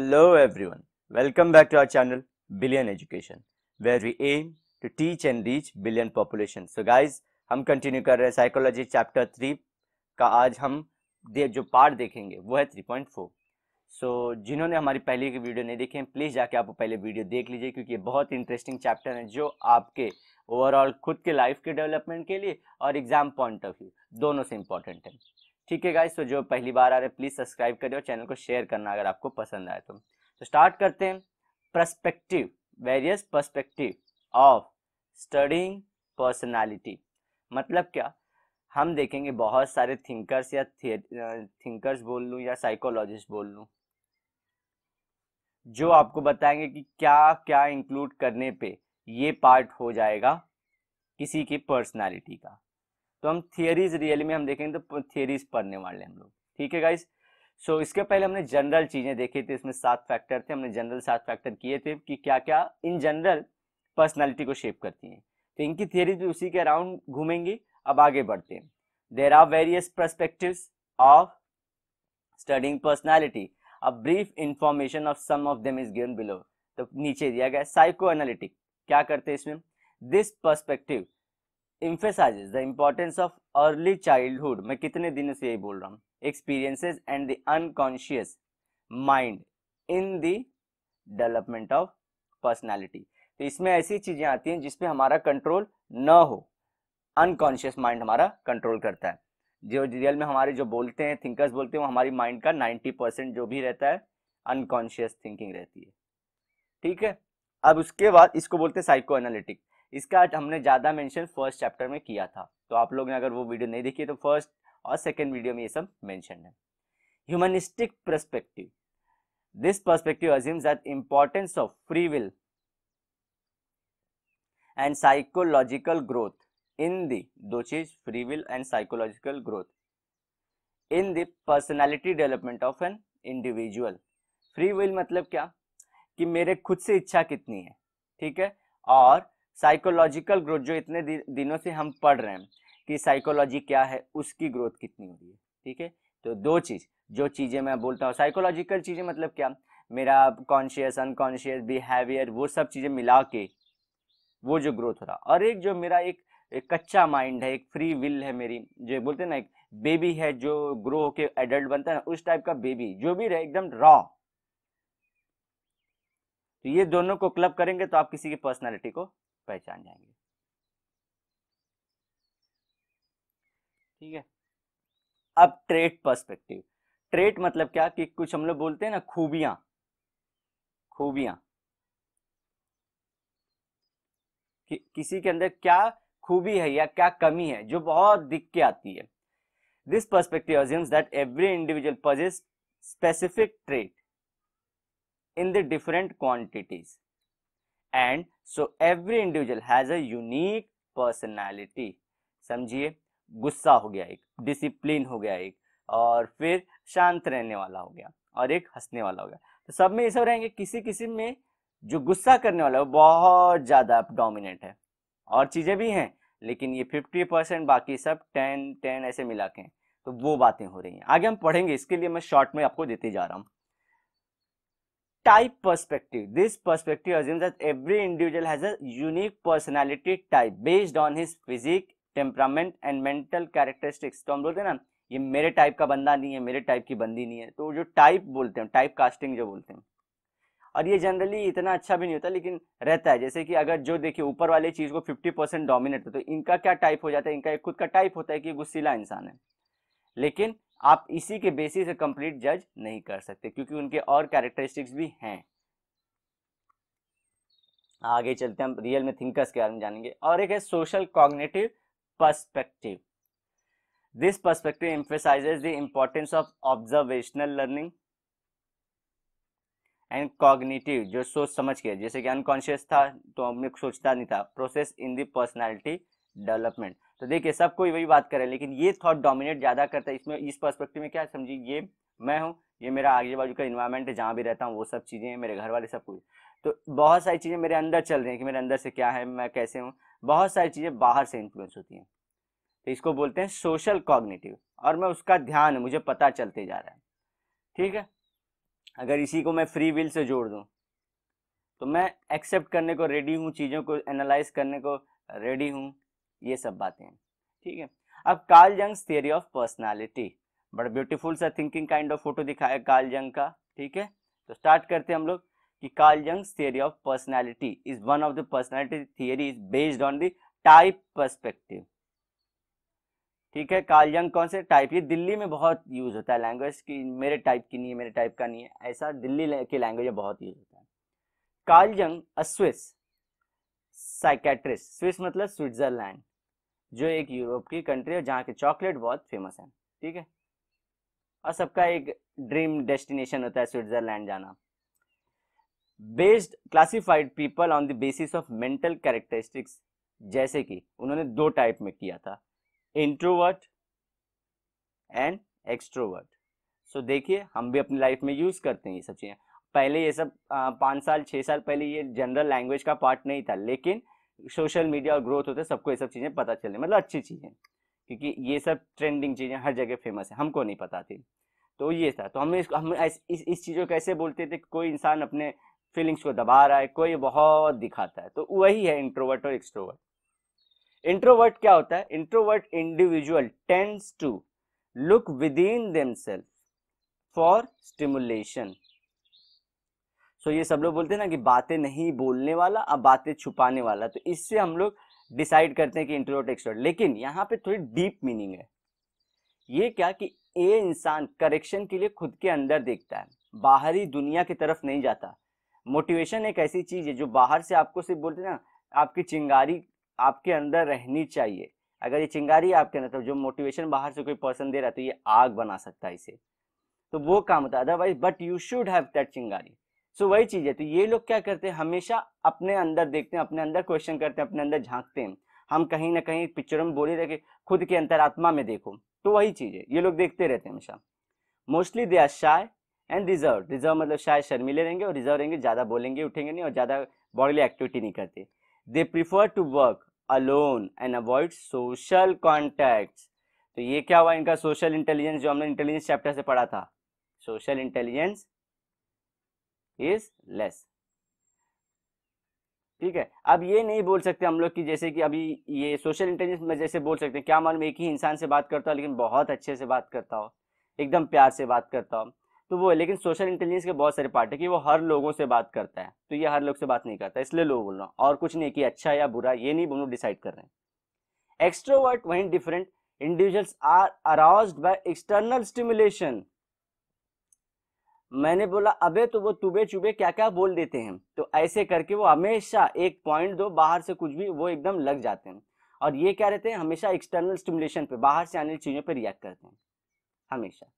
Hello everyone, welcome back to our channel Billion Education where we aim to teach and reach billion population. So guys, हम continue कर रहे हैं psychology chapter three का आज हम दे जो पार्ट देखेंगे वो है थ्री पॉइंट फोर सो जिन्होंने हमारी पहले की वीडियो नहीं देखी है प्लीज़ जाके आप पहले वीडियो देख लीजिए क्योंकि ये बहुत इंटरेस्टिंग चैप्टर है जो आपके ओवरऑल खुद के लाइफ के डेवलपमेंट के लिए और एग्ज़ाम पॉइंट ऑफ व्यू दोनों से इम्पॉर्टेंट है ठीक है गाइस तो जो पहली बार आ रहे हैं प्लीज़ सब्सक्राइब करें और चैनल को शेयर करना अगर आपको पसंद आए तो तो स्टार्ट करते हैं perspective various perspective of studying personality मतलब क्या हम देखेंगे बहुत सारे थिंकर्स या थिंकर्स बोल लूँ या साइकोलॉजिस्ट बोल लूँ जो आपको बताएंगे कि क्या क्या इंक्लूड करने पे ये पार्ट हो जाएगा किसी की पर्सनालिटी का तो हम थियरीज रियली में हम देखेंगे तो थियरीज पढ़ने वाले हम लोग ठीक है गाइज सो so, इसके पहले हमने जनरल चीज़ें देखी थी इसमें सात फैक्टर थे हमने जनरल सात फैक्टर किए थे कि क्या क्या इन जनरल पर्सनैलिटी को शेप करती हैं तो इनकी थियरीज भी उसी के अराउंड घूमेंगी अब आगे बढ़ते हैं there are various perspective of studying personality a brief information of some of them is given below तो नीचे दिया गया साइको एनालिटिक क्या करते हैं इसमें this perspective emphasizes the importance of early childhood मैं कितने दिनों से यही बोल रहा हूँ experiences and the unconscious mind in the development of personality तो इसमें ऐसी चीजें आती हैं जिसपे हमारा कंट्रोल न हो अनकॉन्शियस माइंड हमारा कंट्रोल करता है जो रियल में हमारे जो बोलते हैं थिंकर्स बोलते हैं वो हमारी माइंड का 90 परसेंट जो भी रहता है अनकॉन्शियस थिंकिंग रहती है ठीक है अब उसके बाद इसको बोलते हैं साइको एनालिटिक इसका हमने ज़्यादा मेंशन फर्स्ट चैप्टर में किया था तो आप लोग ने अगर वो वीडियो नहीं देखी तो फर्स्ट और सेकेंड वीडियो में ये सब मैंशन है humanistic perspective this perspective assumes that importance of free will and psychological growth in the दो चीज free will and psychological growth in the personality development of an individual free will मतलब क्या कि मेरे खुद से इच्छा कितनी है ठीक है और साइकोलॉजिकल ग्रोथ जो इतने दिनों से हम पढ़ रहे हैं कि साइकोलॉजी क्या है उसकी ग्रोथ कितनी हो रही है ठीक है तो दो चीज़ जो चीज़ें मैं बोलता हूँ साइकोलॉजिकल चीज़ें मतलब क्या मेरा कॉन्शियस अनकॉन्शियस बिहेवियर वो सब चीज़ें मिला के वो जो ग्रोथ हो रहा और एक जो मेरा एक, एक कच्चा माइंड है एक फ्री विल है मेरी जो बोलते हैं ना एक बेबी है जो ग्रो होके एडल्ट बनता है ना उस टाइप का बेबी जो भी रहे एकदम रॉ तो ये दोनों को क्लब करेंगे तो आप किसी की पर्सनालिटी को पहचान जाएंगे ठीक है अब ट्रेट पर्सपेक्टिव ट्रेट मतलब क्या कि कुछ हम लोग बोलते हैं ना खूबियां खूबियां कि, किसी के अंदर क्या खूबी है या क्या कमी है जो बहुत दिख के आती है this perspective assumes that every individual possesses specific trait in the different quantities and so every individual has a unique personality समझिए गुस्सा हो गया एक डिसिप्लिन हो गया एक और फिर शांत रहने वाला हो गया और एक हंसने वाला हो गया तो सब में ये सब रहेंगे किसी किसी में जो गुस्सा करने वाला है वो बहुत ज़्यादा डोमिनेंट है और चीज़ें भी हैं लेकिन ये फिफ्टी परसेंट बाकी सब टेन टेन ऐसे मिला के तो वो बातें हो रही हैं आगे हम पढ़ेंगे इसके लिए मैं शॉर्ट में आपको देते जा रहा हूँ type perspective this perspective assumes that every individual has a unique personality type based on his physique temperament and mental characteristics तो हम बोलते हैं ना ये मेरे टाइप का बंदा नहीं है मेरे टाइप की बंदी नहीं है तो जो टाइप बोलते हैं टाइप कास्टिंग जो बोलते हैं और ये जनरली इतना अच्छा भी नहीं होता लेकिन रहता है जैसे कि अगर जो देखिए ऊपर वाली चीज़ को 50 परसेंट डोमिनेट है तो इनका क्या टाइप हो जाता है इनका एक खुद का टाइप होता है कि गुस्सीला इंसान है लेकिन आप इसी के बेसिस से कंप्लीट जज नहीं कर सकते क्योंकि उनके और कैरेक्टरिस्टिक्स भी हैं आगे चलते हैं हम रियल में थिंकर्स के बारे में जानेंगे और एक है social cognitive perspective this perspective emphasises the importance of observational learning and cognitive जो सोच समझ के जैसे कि अनकॉन्शियस था तो हमने सोचता नहीं था process in the personality development तो देखिए सब कोई वही बात कर रहे हैं लेकिन ये थॉट डोमिनेट ज़्यादा करता है इसमें इस पर्सपेक्टिव में क्या समझिए ये मैं हूँ ये मेरा आगे बाजू का इन्वायरमेंट है जहाँ भी रहता हूँ वो सब चीज़ें हैं मेरे घर वाले सब कुछ तो बहुत सारी चीज़ें मेरे अंदर चल रही हैं कि मेरे अंदर से क्या है मैं कैसे हूँ बहुत सारी चीज़ें बाहर से इन्फ्लुएंस होती हैं तो इसको बोलते हैं सोशल कॉग्नेटिव और मैं उसका ध्यान मुझे पता चलते जा रहा है ठीक है अगर इसी को मैं फ्री विल से जोड़ दूँ तो मैं एक्सेप्ट करने को रेडी हूँ चीज़ों को एनालाइज करने को रेडी हूँ ये सब बातें हैं ठीक है अब Carl Jung's theory of personality बड़ा ब्यूटीफुल सा थिंकिंग काइंड ऑफ फोटो दिखाया कार्ल जंग का ठीक है तो स्टार्ट करते हैं हम लोग कि Carl Jung's theory of personality is one of the personality theory is based on the type perspective ठीक है कार्ल जंग कौन से टाइप ये दिल्ली में बहुत यूज होता है लैंग्वेज की मेरे टाइप की नहीं है मेरे टाइप का नहीं है ऐसा दिल्ली की लैंग्वेज में बहुत यूज होता है Carl Jung a Swiss psychiatrist Swiss मतलब स्विट्जरलैंड जो एक यूरोप की कंट्री है जहाँ की चॉकलेट बहुत फेमस है ठीक है और सबका एक ड्रीम डेस्टिनेशन होता है स्विट्जरलैंड जाना based classified people on the basis of mental characteristics जैसे कि उन्होंने दो टाइप में किया था इंट्रोवर्ट एंड एक्सट्रोवर्ट सो देखिए हम भी अपनी लाइफ में यूज़ करते हैं ये सब चीज़ें पहले ये सब पाँच साल छः साल पहले ये जनरल लैंग्वेज का पार्ट नहीं था लेकिन सोशल मीडिया और ग्रोथ होते सबको ये सब चीज़ें पता चले मतलब अच्छी चीज़ें क्योंकि ये सब ट्रेंडिंग चीज़ें हर जगह फेमस है हमको नहीं पता थी तो ये था तो हमें हम इस, इस, इस चीज़ को कैसे बोलते थे कोई इंसान अपने फीलिंग्स को दबा रहा है कोई बहुत दिखाता है तो वही है इंट्रोवर्ट और एक्सट्रोवर्ट इंट्रोवर्ट क्या होता है introvert individual tends to look within them for stimulation so ये सब लोग बोलते हैं ना कि बातें नहीं बोलने वाला अब बातें छुपाने वाला तो इससे हम लोग डिसाइड करते हैं कि इंट्रोवर्ट एक्सट्रोवर्ट लेकिन यहाँ पे थोड़ी डीप मीनिंग है ये क्या कि ये इंसान करेक्शन के लिए खुद के अंदर देखता है बाहरी दुनिया की तरफ नहीं जाता मोटिवेशन एक ऐसी चीज़ है जो बाहर से आपको सिर्फ बोलते ना आपकी चिंगारी आपके अंदर रहनी चाहिए अगर ये चिंगारी आपके अंदर तो जो मोटिवेशन बाहर से कोई पर्सन दे रहा है तो ये आग बना सकता है इसे तो वो काम होता है otherwise but you should have that चिंगारी सो वही चीज है तो ये लोग क्या करते हैं हमेशा अपने अंदर देखते हैं अपने अंदर क्वेश्चन करते हैं अपने अंदर झांकते हैं हम कहीं ना कहीं पिक्चरों में बोले रहे खुद के अंतरात्मा में देखो तो वही चीज है ये लोग देखते रहते हैं हमेशा mostly they are shy and reserve reserve मतलब शायद शर्मिले रहेंगे और रिजर्व रहेंगे ज्यादा बोलेंगे उठेंगे नहीं और ज्यादा बॉडीली एक्टिविटी नहीं करते they prefer to work alone and avoid social contact तो ये क्या हुआ इनका सोशल इंटेलिजेंस जो हमने इंटेलिजेंस चैप्टर से पढ़ा था सोशल इंटेलिजेंस इज लेस ठीक है अब ये नहीं बोल सकते हम लोग कि जैसे कि अभी ये सोशल इंटेलिजेंस में जैसे बोल सकते हैं क्या मालूम एक ही इंसान से बात करता हो लेकिन बहुत अच्छे से बात करता हो एकदम प्यार से बात करता हो तो वो है लेकिन सोशल इंटेलिजेंस के बहुत सारे पार्ट है कि वो हर लोगों से बात करता है तो ये हर लोग से बात नहीं करता इसलिए लोग बोल रहा हूँ और कुछ नहीं कि अच्छा या बुरा ये नहीं हम डिसाइड कर रहे हैं एक्स्ट्रोवर्ट वहीं different individuals are arouse by external stimulation मैंने बोला अबे तो वो तुबे चुबे क्या क्या बोल देते हैं तो ऐसे करके वो हमेशा एक पॉइंट दो बाहर से कुछ भी वो एकदम लग जाते हैं और ये क्या रहते हैं हमेशा एक्सटर्नल स्टिमुलेशन पे बाहर से आने चीज़ों पे रिएक्ट करते हैं हमेशा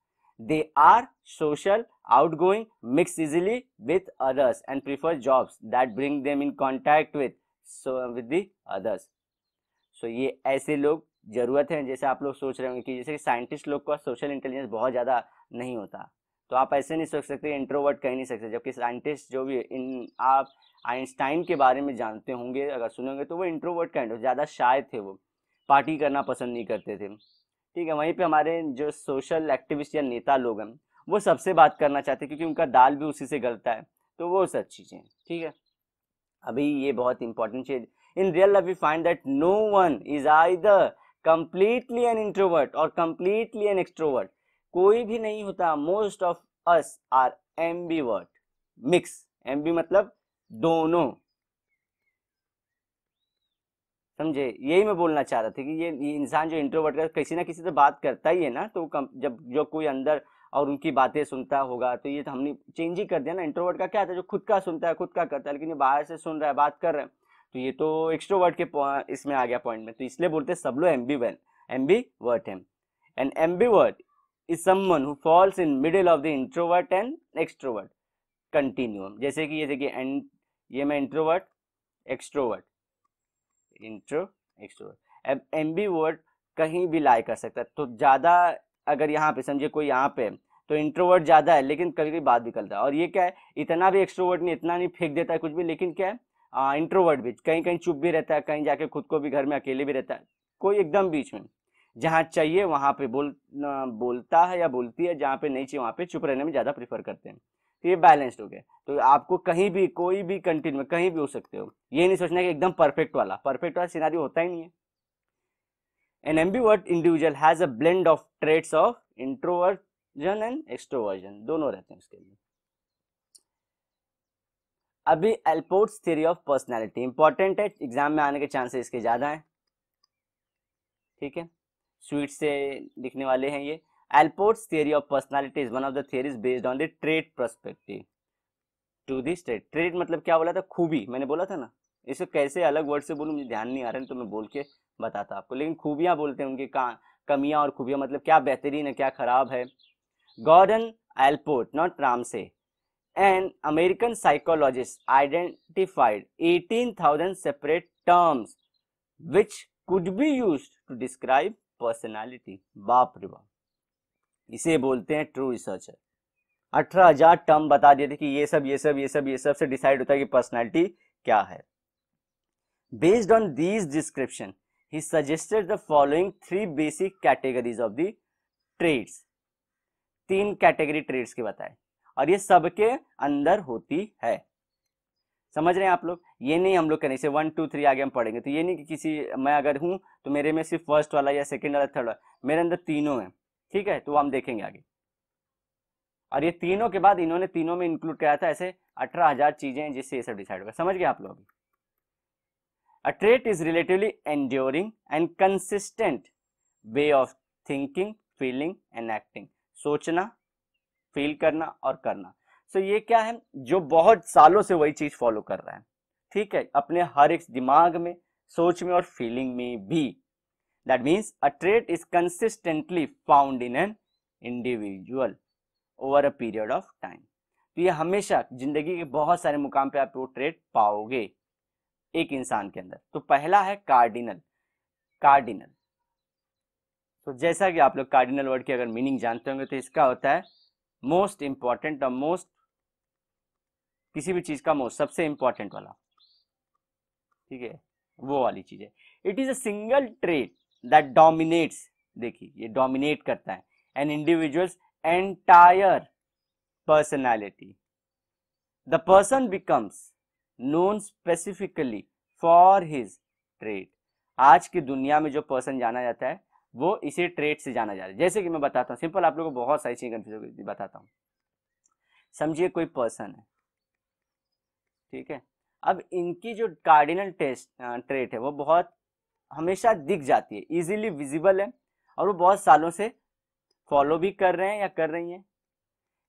they are social outgoing mix easily with others and prefer jobs that bring them in contact with with the others so ये ऐसे लोग जरूरत है जैसे आप लोग सोच रहे होंगे कि जैसे साइंटिस्ट लोग का सोशल इंटेलिजेंस बहुत ज़्यादा नहीं होता तो आप ऐसे नहीं सोच सकते इंट्रोवर्ट कह नहीं सकते जबकि साइंटिस्ट जो भी इन आप आइंस्टाइन के बारे में जानते होंगे अगर सुनेंगे तो वो इंट्रोवर्ट काइंड ज़्यादा शायद थे वो पार्टी करना पसंद नहीं करते थे ठीक है वहीं पे हमारे जो सोशल एक्टिविस्ट या नेता लोग हैं वो सबसे बात करना चाहते हैं क्योंकि उनका दाल भी उसी से गलता है तो वो सब चीज़ें ठीक है अभी ये बहुत इंपॉर्टेंट चीज in real life we find that no one is either completely an introvert और कम्प्लीटली एन एक्सट्रोवर्ट कोई भी नहीं होता most of us are ambivert mix ambi मतलब दोनों समझे यही मैं बोलना चाह रहा था कि ये, ये इंसान जो इंट्रोवर्ट का किसी ना किसी से बात करता ही है ना तो कम, जब जो कोई अंदर और उनकी बातें सुनता होगा तो ये तो हमने चेंज ही कर दिया ना इंट्रोवर्ट का क्या था जो खुद का सुनता है खुद का करता है लेकिन ये बाहर से सुन रहा है बात कर रहे हैं तो ये तो एक्स्ट्रोवर्ट के इसमें आ गया पॉइंट में तो इसलिए बोलते हैं सब लोग बी वर्ट है and ambivert is someone who falls in middle of the introvert and extrovert continuum जैसे कि ये देखिए एंड ये मैं इंट्रोवर्ट एक्सट्रोवर्ट इंट्रो एक्सट्रोवर्ट अब एम बी वर्ड कहीं भी लाई कर सकता है तो ज़्यादा अगर यहाँ पे समझिए कोई यहाँ पे तो इंट्रोवर्ट ज़्यादा है लेकिन कभी कभी बात भी करता है और ये क्या है इतना भी एक्सट्रोवर्ट नहीं इतना नहीं फेंक देता है कुछ भी लेकिन क्या है इंट्रोवर्ट भी कहीं कहीं चुप भी रहता है कहीं जाके खुद को भी घर में अकेले भी रहता है कोई एकदम बीच में जहाँ चाहिए वहाँ पे बोल बोलता है या बोलती है जहाँ पे नहीं चाहिए वहाँ पे चुप रहने में ज़्यादा प्रीफर करते हैं तो ये बैलेंस्ड हो गया तो आपको कहीं भी कोई भी कंट्री में कहीं भी हो सकते हो ये नहीं सोचना कि एकदम परफेक्ट वाला परफेक्ट वाला सिनारी होता ही नहीं है an ambivert individual has a blend of traits of introversion and extroversion दोनों रहते हैं उसके लिए अभी Allport's theory of personality important है एग्जाम में आने के चांसेस इसके ज़्यादा हैं ठीक है स्वीट से लिखने वाले हैं ये Allport theory of personality is one of the theories based on the trait perspective to the state trait मतलब क्या बोला था खूबी मैंने बोला था ना इसे कैसे अलग वर्ड से बोलूँ मुझे ध्यान नहीं आ रहा है तो मैं बोल के बताता आपको लेकिन खूबियाँ बोलते हैं उनकी का कमियाँ और खूबियाँ मतलब क्या बेहतरीन है क्या खराब है Gordon Allport not Ramsay and American psychologist identified thousand separate terms which could be use to describe personality बाप रे बाप इसे बोलते हैं ट्रू रिसर्चर अठारह हजार टर्म बता दिए थे कि ये सब ये सब ये सब ये सब से डिसाइड होता है कि पर्सनालिटी क्या है based on these description he suggested the following three basic categories of the traits तीन कैटेगरी ट्रेड्स के बताए और ये सबके अंदर होती है समझ रहे हैं आप लोग ये नहीं हम लोग करें इसे वन टू थ्री आगे हम पढ़ेंगे तो ये नहीं कि किसी मैं अगर हूँ तो मेरे में सिर्फ फर्स्ट वाला या सेकेंड वाला थर्ड वाला मेरे अंदर तीनों है ठीक है तो हम देखेंगे आगे और ये तीनों के बाद इन्होंने तीनों में इंक्लूड कराया था ऐसे अठारह हजार चीजें जिससे ये सब डिसाइड होगा समझ गए आप लोग a trait is relatively enduring and consistent way of thinking feeling and acting सोचना फील करना और करना सो ये क्या है जो बहुत सालों से वही चीज फॉलो कर रहा है ठीक है अपने हर एक दिमाग में सोच में और फीलिंग में भी that means a trait is consistently found in an individual over a period of time तो ये हमेशा जिंदगी के बहुत सारे मुकाम पे आप वो ट्रेट पाओगे एक इंसान के अंदर तो पहला है कार्डिनल कार्डिनल तो जैसा कि आप लोग कार्डिनल वर्ड की अगर मीनिंग जानते होंगे तो इसका होता है मोस्ट इंपॉर्टेंट और मोस्ट किसी भी चीज का मोस्ट सबसे इंपॉर्टेंट वाला ठीक है वो वाली चीज है it is a single trait that dominates देखिए ये डोमिनेट करता है an individual's entire personality the person becomes known specifically for his trait आज की दुनिया में जो पर्सन जाना जाता है वो इसी ट्रेड से जाना जाता है जैसे कि मैं बताता हूँ सिंपल आप लोगों को बहुत सारी चीज़ें बताता हूँ समझिए कोई पर्सन है ठीक है अब इनकी जो कार्डिनल टेस्ट ट्रेट है वो बहुत हमेशा दिख जाती है इजीली विजिबल है और वो बहुत सालों से फॉलो भी कर रहे हैं या कर रही हैं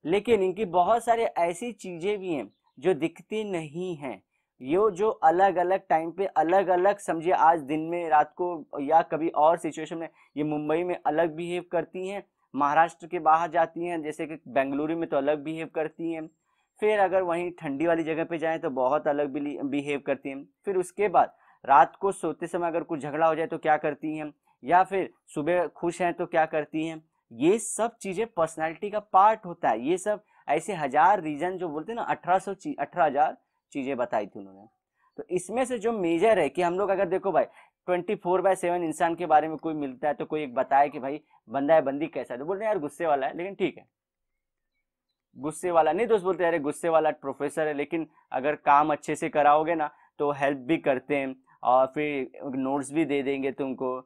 लेकिन इनकी बहुत सारी ऐसी चीज़ें भी हैं जो दिखती नहीं हैं ये जो अलग अलग टाइम पे अलग अलग समझिए आज दिन में रात को या कभी और सिचुएशन में ये मुंबई में अलग बिहेव करती हैं महाराष्ट्र के बाहर जाती हैं जैसे कि बेंगलुरु में तो अलग बिहेव करती हैं फिर अगर वहीं ठंडी वाली जगह पे जाएं तो बहुत अलग बिहेव करती हैं फिर उसके बाद रात को सोते समय अगर कुछ झगड़ा हो जाए तो क्या करती हैं या फिर सुबह खुश हैं तो क्या करती हैं ये सब चीज़ें पर्सनैलिटी का पार्ट होता है ये सब ऐसे हजार रीजन जो बोलते हैं ना अठारह सौ अठारह हजार चीज़ें बताई थी उन्होंने तो इसमें से जो मेजर है कि हम लोग अगर देखो भाई ट्वेंटी फोर बाय सेवन इंसान के बारे में कोई मिलता है तो कोई एक बताए कि भाई बंदा है बंदी कैसा है तो बोलते हैं यार गुस्से वाला है लेकिन ठीक है गुस्से वाला नहीं दोस्त बोलते अरे गुस्से वाला प्रोफेसर है लेकिन अगर काम अच्छे से कराओगे ना तो हेल्प भी करते हैं और फिर नोट्स भी दे देंगे तुमको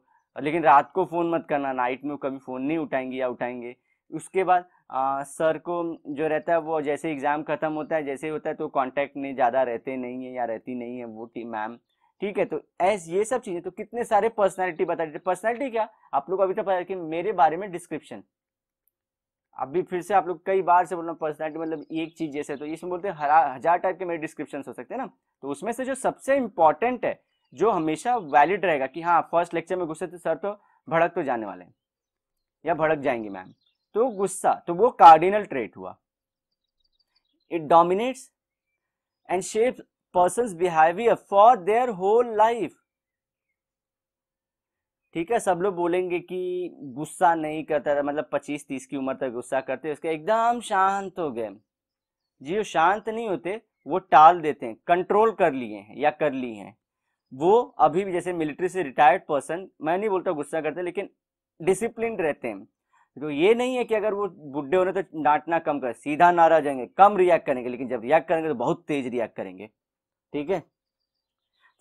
लेकिन रात को फ़ोन मत करना नाइट में कभी फ़ोन नहीं उठाएंगे या उठाएंगे उसके बाद आ, सर को जो रहता है वो जैसे एग्ज़ाम ख़त्म होता है जैसे होता है तो कांटेक्ट में ज़्यादा रहते नहीं है या रहती नहीं है वो टीम मैम ठीक है तो ऐस ये सब चीज़ें तो कितने सारे पर्सनालिटी बता दीजिए पर्सनालिटी क्या आप लोग अभी तक पता कि मेरे बारे में डिस्क्रिप्शन अभी फिर से आप लोग कई बार से बोल रहे हैं पर्सनैलिटी मतलब एक चीज जैसे तो इसमें बोलते हैं हजार टाइप के मेरे डिस्क्रिप्शन हो सकते हैं ना तो उसमें से जो सबसे इंपॉर्टेंट है जो हमेशा वैलिड रहेगा कि हाँ फर्स्ट लेक्चर में गुस्से तो सर तो भड़क तो जाने वाले हैं या भड़क जाएंगे मैम तो गुस्सा तो वो कार्डिनल ट्रेट हुआ it dominates and shape person behaviour for their whole life ठीक है सब लोग बोलेंगे कि गुस्सा नहीं करता था मतलब पच्चीस तीस की उम्र तक गुस्सा करते उसके एकदम शांत हो गए जी जो शांत नहीं होते वो टाल देते हैं कंट्रोल कर लिए हैं या कर लिए हैं वो अभी भी जैसे मिलिट्री से रिटायर्ड पर्सन मैं नहीं बोलता गुस्सा करते लेकिन डिसिप्लिन रहते हैं तो ये नहीं है कि अगर वो बुढ़े होने तो डांटना कम कर सीधा नाराज जाएंगे कम रिएक्ट करेंगे लेकिन जब रिएक्ट करेंगे तो बहुत तेज रिएक्ट करेंगे ठीक है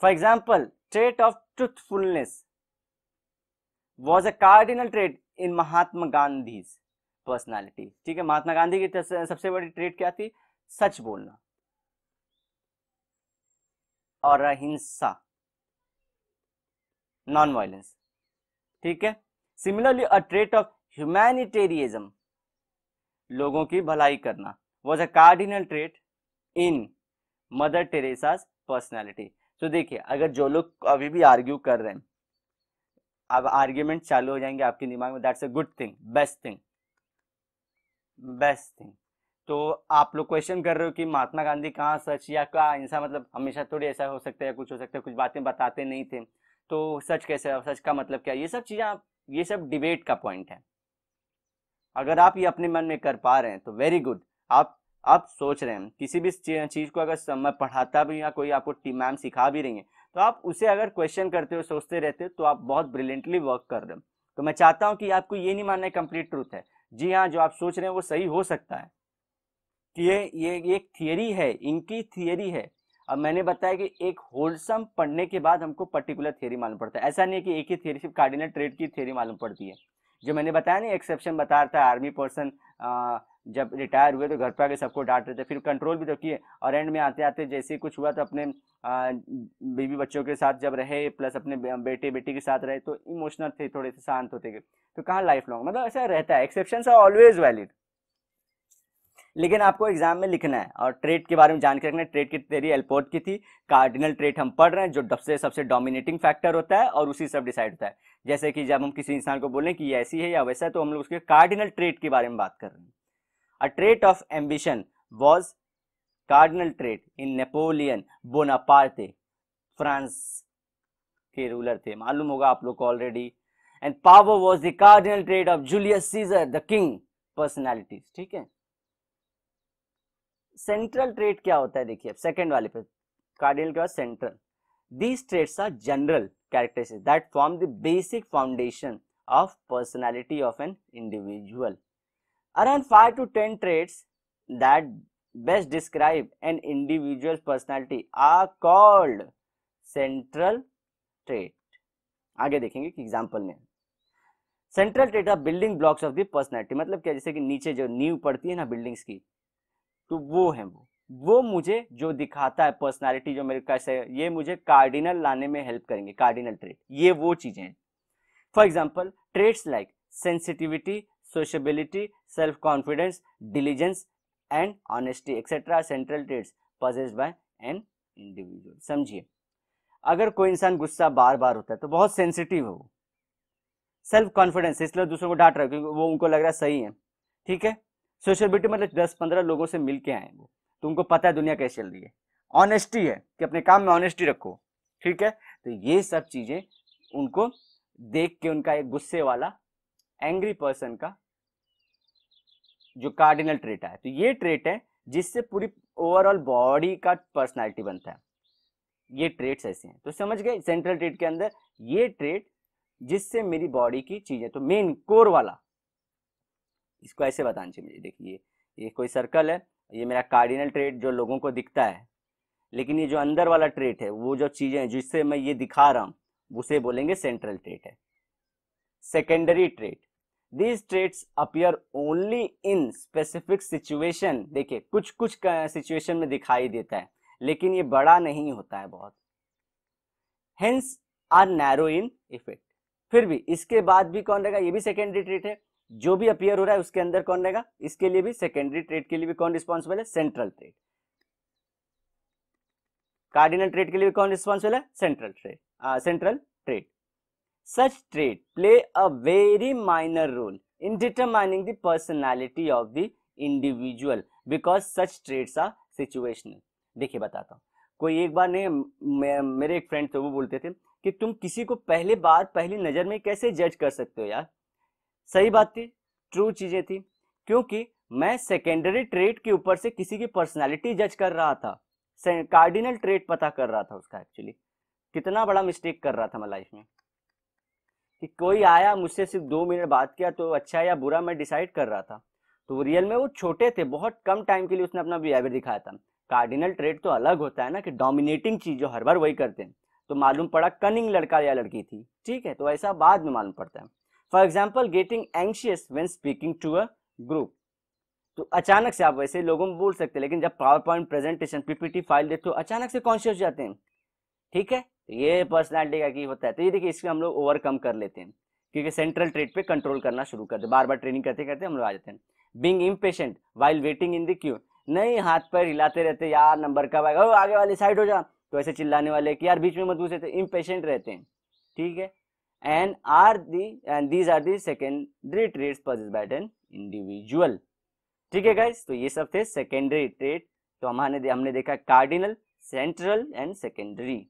for example trait of truthfulness was a cardinal trait in Mahatma Gandhi personality ठीक है महात्मा गांधी की सबसे बड़ी ट्रेड क्या थी सच बोलना और अहिंसा नॉन वायलेंस ठीक है similarly a trait of humanitarianism लोगों की भलाई करना was a cardinal trait in Mother Teresa personality तो देखिए अगर जो लोग अभी भी आर्ग्यू कर रहे हैं अब आर्ग्यूमेंट चालू हो जाएंगे आपके दिमाग में that's a good thing best thing best thing तो आप लोग क्वेश्चन कर रहे हो कि महात्मा गांधी कहाँ सच या क्या इंसान मतलब हमेशा थोड़ी ऐसा हो सकता है कुछ हो सकता है कुछ बातें बताते नहीं थे तो सच कैसे सच का मतलब क्या ये सब चीज़ें आप ये सब डिबेट का पॉइंट है अगर आप ये अपने मन में कर पा रहे हैं तो वेरी गुड आप आप सोच रहे हैं किसी भी चीज़ को अगर मैं पढ़ाता भी या कोई आपको मैम सिखा भी रही है तो आप उसे अगर क्वेश्चन करते हो सोचते रहते हो तो आप बहुत ब्रिलियंटली वर्क कर रहे हो तो मैं चाहता हूं कि आपको ये नहीं मानना कंप्लीट ट्रूथ है जी हाँ जो आप सोच रहे हैं वो सही हो सकता है कि ये ये एक थियरी है इनकी थियरी है अब मैंने बताया कि एक होलसम पढ़ने के बाद हमको पर्टिकुलर थियरी मालूम पड़ता है ऐसा नहीं है कि एक ही थियरी सिर्फ कार्डिनल ट्रेड की थियरी मालूम पड़ती है जो मैंने बताया नहीं एक्सेप्शन बता रहा था आर्मी पर्सन जब रिटायर हुए तो घर पर आके सबको डांट रहे थे फिर कंट्रोल भी तो किए और एंड में आते आते जैसे ही कुछ हुआ तो अपने बीवी बच्चों के साथ जब रहे प्लस अपने बेटे बेटी के साथ रहे तो इमोशनल थे थोड़े से शांत होते गए तो कहाँ लाइफ लॉन्ग मतलब ऐसा रहता है एक्सेप्शन आर ऑलवेज वैलिड लेकिन आपको एग्जाम में लिखना है और ट्रेड के बारे में जानकर रखना है ट्रेड की तेरी एलपोर्ट की थी कार्डिनल ट्रेड हम पढ़ रहे हैं जो सबसे सबसे डोमिनेटिंग फैक्टर होता है और उसी सब डिसाइड होता है जैसे कि जब हम किसी इंसान को बोलें कि ये ऐसी है या वैसा है तो हम लोग उसके कार्डिनल ट्रेड के बारे में बात कर रहे हैं A trait of ambition was cardinal trait in Napoleon Bonaparte, France के ruler थे मालूम होगा आप लोग already. And power was the cardinal trait of Julius Caesar, the king king ठीक है Central trait क्या होता है देखिए अब वाले पे cardinal के बाद these traits are general characteristics that form the basic foundation of personality of an individual around 5 to 10 traits that best describe an individual's personality are called central trait आगे देखेंगे कि एग्जांपल में central trait of building blocks of the personality मतलब क्या जैसे कि नीचे जो नींव पड़ती है ना बिल्डिंग्स की तो वो है वो वो मुझे जो दिखाता है पर्सनालिटी जो मेरे कैसे ये मुझे कार्डिनल लाने में हेल्प करेंगे कार्डिनल ट्रेट ये वो चीजें हैं for example traits like sensitivity sociability, self-confidence, diligence and honesty etc. central traits possessed by an individual. समझिए अगर कोई इंसान गुस्सा बार बार होता है तो बहुत सेंसिटिव है सेल्फ कॉन्फिडेंस इसलिए दूसरों को डांट रहा है क्योंकि वो उनको लग रहा है सही है ठीक है सोशलबिलिटी मतलब दस पंद्रह लोगों से मिल के आए वो तो उनको पता है दुनिया कैसे चल रही है ऑनेस्टी है कि अपने काम में ऑनेस्टी रखो ठीक है तो ये सब चीजें उनको देख के उनका एक गुस्से वाला एंग्री पर्सन का जो कार्डिनल ट्रेट है तो ये ट्रेट है जिससे पूरी ओवरऑल बॉडी का पर्सनालिटी बनता है ये ट्रेट्स ऐसे हैं तो समझ गए सेंट्रल ट्रेट के अंदर ये ट्रेट जिससे मेरी बॉडी की चीजें तो मेन कोर वाला इसको ऐसे बताना चाहिए मुझे देखिए ये कोई सर्कल है ये मेरा कार्डिनल ट्रेट जो लोगों को दिखता है लेकिन ये जो अंदर वाला ट्रेट है वो जो चीजें हैं जिससे मैं ये दिखा रहा हूँ उसे बोलेंगे सेंट्रल ट्रेट है secondary trait these traits appear only in specific situation देखिए कुछ कुछ सिचुएशन में दिखाई देता है लेकिन ये बड़ा नहीं होता है बहुत hence are narrow in effect फिर भी इसके बाद भी कौन रहेगा ये भी सेकेंडरी ट्रेट है जो भी अपियर हो रहा है उसके अंदर कौन रहेगा इसके लिए भी सेकेंडरी ट्रेट के लिए भी कौन रिस्पॉन्सिबल है सेंट्रल ट्रेट कार्डिनल ट्रेट के लिए भी कौन रिस्पॉन्सिबल है central trait central trait Such traits play a very minor role in determining the personality of the individual because such traits are situational. देखिए बताता हूँ कोई एक बार नहीं मेरे एक फ्रेंड थे वो बोलते थे कि तुम किसी को पहले बार पहली नज़र में कैसे जज कर सकते हो यार सही बात थी ट्रू चीज़ें थी क्योंकि मैं सेकेंडरी ट्रेड के ऊपर से किसी की पर्सनालिटी जज कर रहा था कार्डिनल ट्रेड पता कर रहा था उसका एक्चुअली कितना बड़ा मिस्टेक कर रहा था मैं लाइफ में कि कोई आया मुझसे सिर्फ दो मिनट बात किया तो अच्छा या बुरा मैं डिसाइड कर रहा था तो वो रियल में वो छोटे थे बहुत कम टाइम के लिए उसने अपना बिहेवियर दिखाया था कार्डिनल ट्रेड तो अलग होता है ना कि डोमिनेटिंग चीज़ जो हर बार वही करते हैं तो मालूम पड़ा कनिंग लड़का या लड़की थी ठीक है तो ऐसा बाद में मालूम पड़ता है for example getting anxious when speaking to a group तो अचानक से आप वैसे लोगों में बोल सकते हैं लेकिन जब PowerPoint presentation PPT file देते हो अचानक से कॉन्शियस जाते हैं ठीक है तो ये पर्सनैलिटी का की होता है तो ये देखिए इसमें हम लोग ओवरकम कर लेते हैं क्योंकि सेंट्रल ट्रेड पे कंट्रोल करना शुरू करते बार बार ट्रेनिंग करते करते हम लोग आ जाते हैं being impatient while waiting in the queue नहीं हाथ पर हिलाते रहते यार नंबर कब आएगा आगे वाली साइड हो जा तो ऐसे चिल्लाने वाले कि यार बीच में मत घुसे थे तो इम्पेशेंट रहते हैं ठीक है and are the and these are the secondary trait possess by an individual ठीक है गाइज तो ये सब थे सेकेंडरी ट्रेड तो हमारे हमने देखा कार्डिनल सेंट्रल एंड सेकेंडरी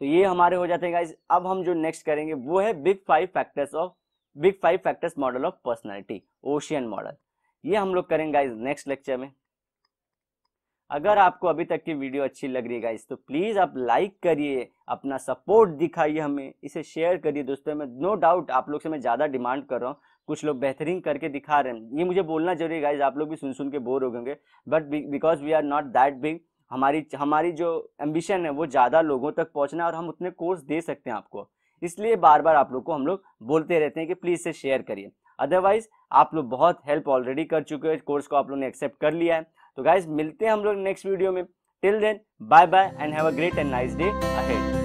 तो ये हमारे हो जाते हैं गाइज अब हम जो नेक्स्ट करेंगे वो है big five factors of big five factors model of personality OCEAN model ये हम लोग करेंगे गाइज नेक्स्ट लेक्चर में अगर आपको अभी तक की वीडियो अच्छी लग रही है गाइज तो प्लीज़ आप लाइक करिए अपना सपोर्ट दिखाइए हमें इसे शेयर करिए दोस्तों मैं नो डाउट आप लोग से मैं ज़्यादा डिमांड कर रहा हूँ कुछ लोग बेहतरीन करके दिखा रहे हैं ये मुझे बोलना जरूरी गाइज आप लोग भी सुन सुन के बोर हो गए but because we are not that big हमारी हमारी जो एम्बिशन है वो ज़्यादा लोगों तक पहुँचना और हम उतने कोर्स दे सकते हैं आपको इसलिए बार बार आप लोग को हम लोग बोलते रहते हैं कि प्लीज़ इसे शेयर करिए अदरवाइज आप लोग बहुत हेल्प ऑलरेडी कर चुके हैं कोर्स को आप लोग ने एक्सेप्ट कर लिया है तो गाइज मिलते हैं हम लोग नेक्स्ट वीडियो में till then bye bye and have a great and nice day ahead